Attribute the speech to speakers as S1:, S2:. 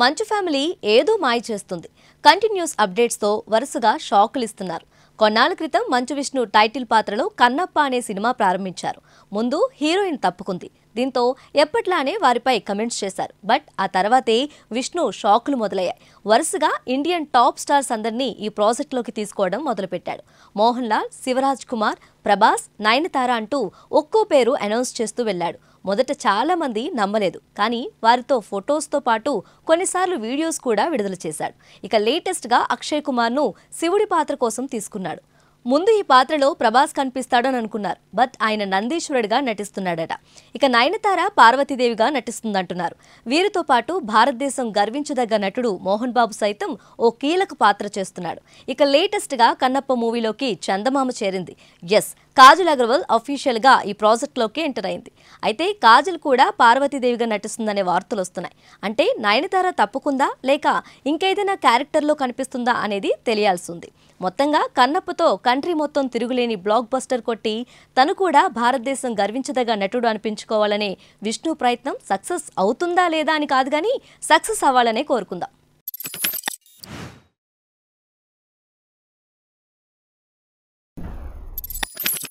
S1: మంచు ఫ్యామిలీ ఏదో మాయ చేస్తుంది కంటిన్యూస్ అప్డేట్స్తో వరుసగా షాకులు ఇస్తున్నారు కొన్నాళ్ల క్రితం మంచు విష్ణు టైటిల్ పాత్రలో కన్నప్ప అనే సినిమా ప్రారంభించారు ముందు హీరోయిన్ తప్పుకుంది దీంతో ఎప్పట్లానే వారిపై కమెంట్స్ చేశారు బట్ ఆ తర్వాతే విష్ణు షాకులు మొదలయ్యాయి వరుసగా ఇండియన్ టాప్ స్టార్స్ అందరినీ ఈ ప్రాజెక్టులోకి తీసుకోవడం మొదలుపెట్టాడు మోహన్ లాల్ శివరాజ్ కుమార్ ప్రభాస్ నయనతార అంటూ ఒక్కో పేరు అనౌన్స్ చేస్తూ వెళ్ళాడు మొదట చాలామంది నమ్మలేదు కానీ వారితో ఫొటోస్తో పాటు కొన్నిసార్లు వీడియోస్ కూడా విడుదల చేశాడు ఇక లేటెస్ట్గా అక్షయ్ కుమార్ను శివుడి పాత్ర కోసం తీసుకున్నాడు ముందు ఈ పాత్రలో ప్రభాస్ కనిపిస్తాడని అనుకున్నారు బట్ ఆయన నందీశ్వరుడిగా నటిస్తున్నాడట ఇక నయనతార పార్వతీదేవిగా నటిస్తుందంటున్నారు వీరితో పాటు భారతదేశం గర్వించదగ్గ నటుడు మోహన్ బాబు సైతం ఓ కీలక పాత్ర చేస్తున్నాడు ఇక లేటెస్ట్గా కన్నప్ప మూవీలోకి చందమామ చేరింది ఎస్ కాజల్ అగర్వాల్ అఫీషియల్గా ఈ ప్రాజెక్ట్లోకి ఎంటర్ అయింది అయితే కాజల్ కూడా పార్వతీదేవిగా నటిస్తుందనే వార్తలు వస్తున్నాయి అంటే నయనతార తప్పుకుందా లేక ఇంకేదైనా క్యారెక్టర్లో కనిపిస్తుందా అనేది తెలియాల్సి ఉంది మొత్తంగా కన్నప్పతో కంట్రీ మొత్తం తిరుగులేని బ్లాక్ బస్టర్ కొట్టి తను కూడా భారతదేశం గర్వించదగా నటుడు అనిపించుకోవాలనే విష్ణు ప్రయత్నం సక్సెస్ అవుతుందా లేదా అని కాదు కానీ సక్సెస్ అవ్వాలనే కోరుకుందాం